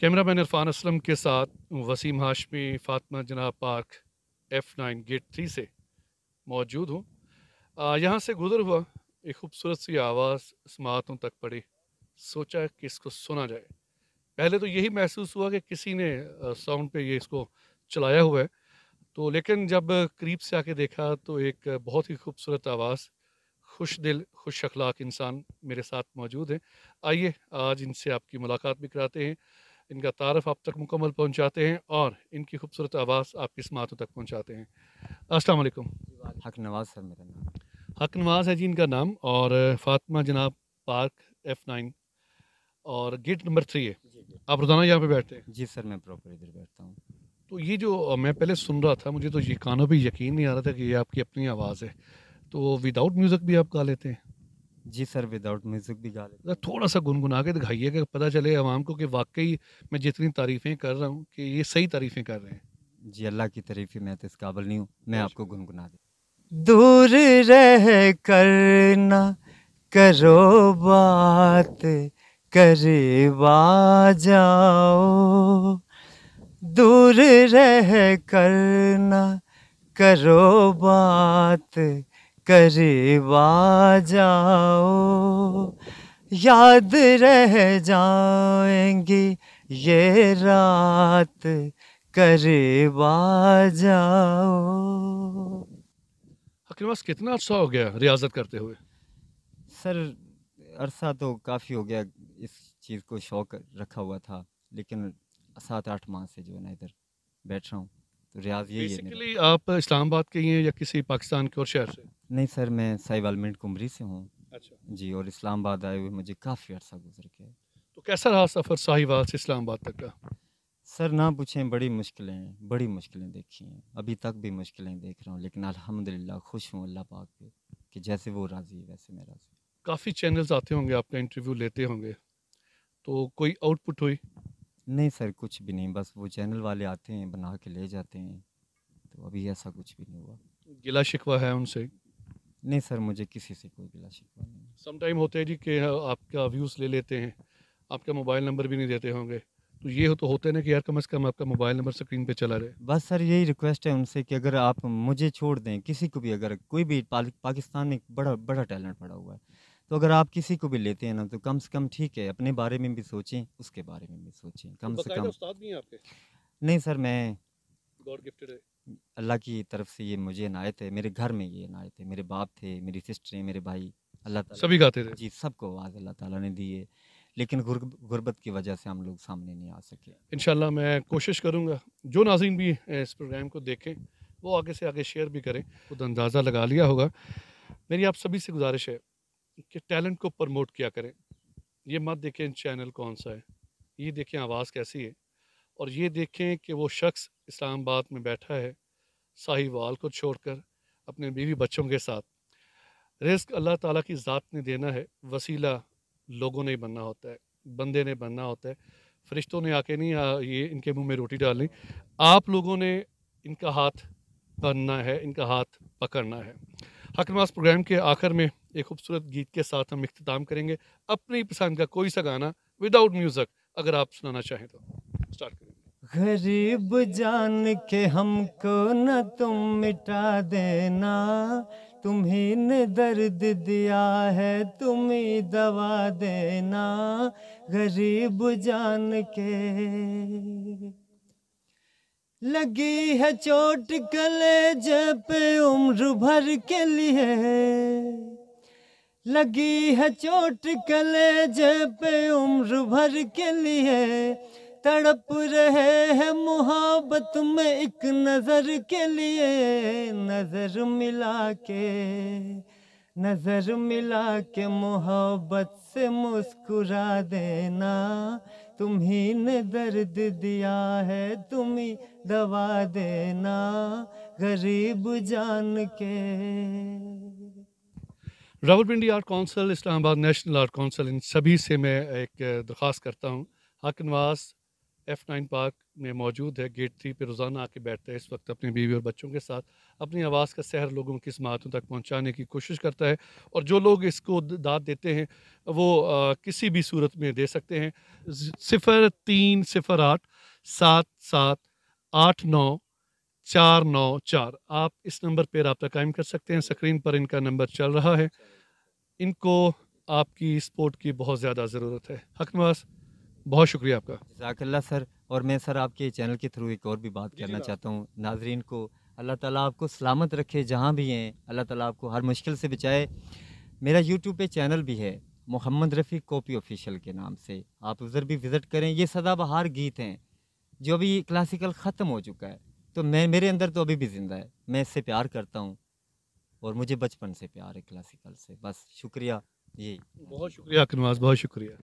Camera man Irfan Aslam के साथ Wasim Hashmi Fatima Jinnah park F nine gate three से मौजूद हूँ यहाँ से गुज़र हुआ एक खूबसूरत सी आवाज़ समातों तक पड़ी सोचा कि इसको सुना जाए पहले तो यही महसूस हुआ कि किसी ने साउंड पे ये इसको चलाया हुआ है तो लेकिन जब करीब से आके देखा तो एक बहुत ही खूबसूरत आवाज़ खुश दिल खुश अखलाक इंसान मेरे साथ मौजूद है आइए आज इनसे आपकी मुलाकात भी कराते हैं इनका तारफ़ आप तक मुकम्मल पहुँचाते हैं और इनकी खूबसूरत आवाज़ आपकी समातों तक पहुँचाते हैं असल हक नवाज़ सर मेरा नाम हक नवाज़ है जी इनका नाम और Fatima Jinnah park F nine और गेट नंबर थ्री है आप रोज़ाना यहाँ पे बैठते हैं जी सर मैं प्रॉपर इधर बैठता हूँ तो ये जो मैं पहले सुन रहा था मुझे तो ये कानों पर यकीन नहीं आ रहा था कि ये आपकी अपनी आवाज़ है तो विदाउट म्यूज़िक भी आप गा लेते हैं जी सर विदाउट म्यूजिक भी गा लेते हैं थोड़ा सा गुनगुना के दिखाइए कि पता चले आवाम को कि वाकई मैं जितनी तारीफें कर रहा हूँ कि ये सही तारीफें कर रहे हैं जी अल्लाह की तारीफ ही मैं तो इस काबिल नहीं हूँ मैं अच्छा। आपको गुनगुना दे दूर रह कर ना करो बात करीब आ जाओ दूर रह कर ना करो बात करीबा जाओ याद रह जाएंगे ये रात करीबा जाओ आखिर बस कितना अर्सा हो गया रियाजत करते हुए सर अरसा तो काफ़ी हो गया इस चीज़ को शौक रखा हुआ था लेकिन सात आठ माह से जो है ना इधर बैठ रहा हूँ रियाज यही बेसिकली आप इस्लामाबाद के ही हैं या किसी पाकिस्तान के और शहर से नहीं सर मैं साहिवाल मिंट कुमरी से हूँ अच्छा जी और इस्लामाबाद आए हुए मुझे काफ़ी अर्सा गुजर गया तो कैसा रहा सफ़र साहिवाल से इस्लामाबाद तक का सर ना पूछें बड़ी मुश्किलें बड़ी मुश्किलें देखी हैं अभी तक भी मुश्किलें देख रहा हूँ लेकिन अल्हम्दुलिल्लाह खुश हूँ अल्लाह पाक पे कि जैसे वो राज़ी है वैसे मैं राज़ी काफ़ी चैनल्स आते होंगे आपका इंटरव्यू लेते होंगे तो कोई आउटपुट हुई नहीं सर कुछ भी नहीं बस वो चैनल वाले आते हैं बना के ले जाते हैं तो अभी ऐसा कुछ भी नहीं हुआ गिला शिकवा है उनसे नहीं सर मुझे किसी से कोई गिला शिकवा नहीं समटाइम होता है जी कि हाँ, आपका व्यूज़ ले लेते हैं आपका मोबाइल नंबर भी नहीं देते होंगे तो ये तो होता है ना कि यार कम अज़ कम आपका मोबाइल नंबर स्क्रीन पे चला रहे बस सर यही रिक्वेस्ट है उनसे कि अगर आप मुझे छोड़ दें किसी को भी अगर कोई भी पाकिस्तान में बड़ा बड़ा टैलेंट पड़ा हुआ है तो अगर आप किसी को भी लेते हैं ना तो कम से कम ठीक है अपने बारे में भी सोचें उसके बारे में भी सोचें तो कम तो से कम नहीं आपके नहीं सर मैं अल्लाह की तरफ से ये मुझे नायत है मेरे घर में ये नायत है मेरे बाप थे मेरी सिस्टर मेरे भाई अल्लाह सभी गाते थे जी सबको आवाज़ अल्लाह ताला ने दी है लेकिन गुरबत की वजह से हम लोग सामने नहीं आ सके इन मैं कोशिश करूँगा जो नाजिन भी इस प्रोग्राम को देखें वो आगे से आगे शेयर भी करें खुद अंदाज़ा लगा लिया होगा मेरी आप सभी से गुजारिश है कि टैलेंट को प्रमोट किया करें ये मत देखें चैनल कौन सा है ये देखें आवाज़ कैसी है और ये देखें कि वो शख्स इस्लामाबाद में बैठा है साहिवाल को छोड़कर अपने बीवी बच्चों के साथ रिस्क अल्लाह ताला की ज़ात ने देना है वसीला लोगों ने बनना होता है बंदे ने बनना होता है फरिश्तों ने आके नहीं आ, ये इनके मुंह में रोटी डालनी आप लोगों ने इनका हाथ बनना है इनका हाथ पकड़ना है हक प्रोग्राम के आखिर में एक खूबसूरत गीत के साथ हम इख्ताम करेंगे अपनी पसंद का कोई सा गाना विदाउट म्यूज़िक अगर आप सुनाना चाहें तो स्टार्ट करें गरीब जान के हमको न तुम मिटा देना तुम्ही ने दर्द दिया है तुम्हें दवा देना गरीब जान के लगी है चोट कलेज पे उम्र भर के लिए लगी है चोट कले पे उम्र भर के लिए तड़प रहे हैं मोहब्बत में एक नजर के लिए नजर मिला के नजर मिला के मोहब्बत से मुस्कुरा देना तुम्ही ने दर्द दिया है तुम्हें दवा देना गरीब जान के Rawalpindi art council Islamabad national art council इन सभी से मैं एक दरख्वास्त करता हूँ हक एफ़ नाइन पार्क में मौजूद है गेट थ्री पे रोज़ाना आके बैठता है इस वक्त अपनी बीवी और बच्चों के साथ अपनी आवाज़ का सहर लोगों की समातों तक पहुँचाने की कोशिश करता है और जो लोग इसको दाद देते हैं वो आ, किसी भी सूरत में दे सकते हैं सिफ़र तीन सिफ़र आठ सात सात आठ नौ चार नौ चार आप इस नंबर पर रबता कायम कर सकते हैं स्क्रीन पर इनका नंबर चल रहा है इनको आपकी सपोर्ट की बहुत ज़्यादा ज़रूरत है हक बहुत शुक्रिया आपका जजाकल्ला सर और मैं सर आपके चैनल के थ्रू एक और भी बात करना चाहता हूँ नाजरीन को अल्लाह ताला आपको सलामत रखे जहाँ भी हैं अल्लाह ताला आपको हर मुश्किल से बचाए मेरा यूट्यूब पे चैनल भी है मोहम्मद रफ़ी कॉपी ऑफिशियल के नाम से आप उधर भी विज़िट करें ये सदाबहार गीत हैं जो अभी क्लासिकल ख़त्म हो चुका है तो मैं मेरे अंदर तो अभी भी ज़िंदा है मैं इससे प्यार करता हूँ और मुझे बचपन से प्यार है क्लासिकल से बस शुक्रिया ये बहुत शुक्रिया अकनवास बहुत शुक्रिया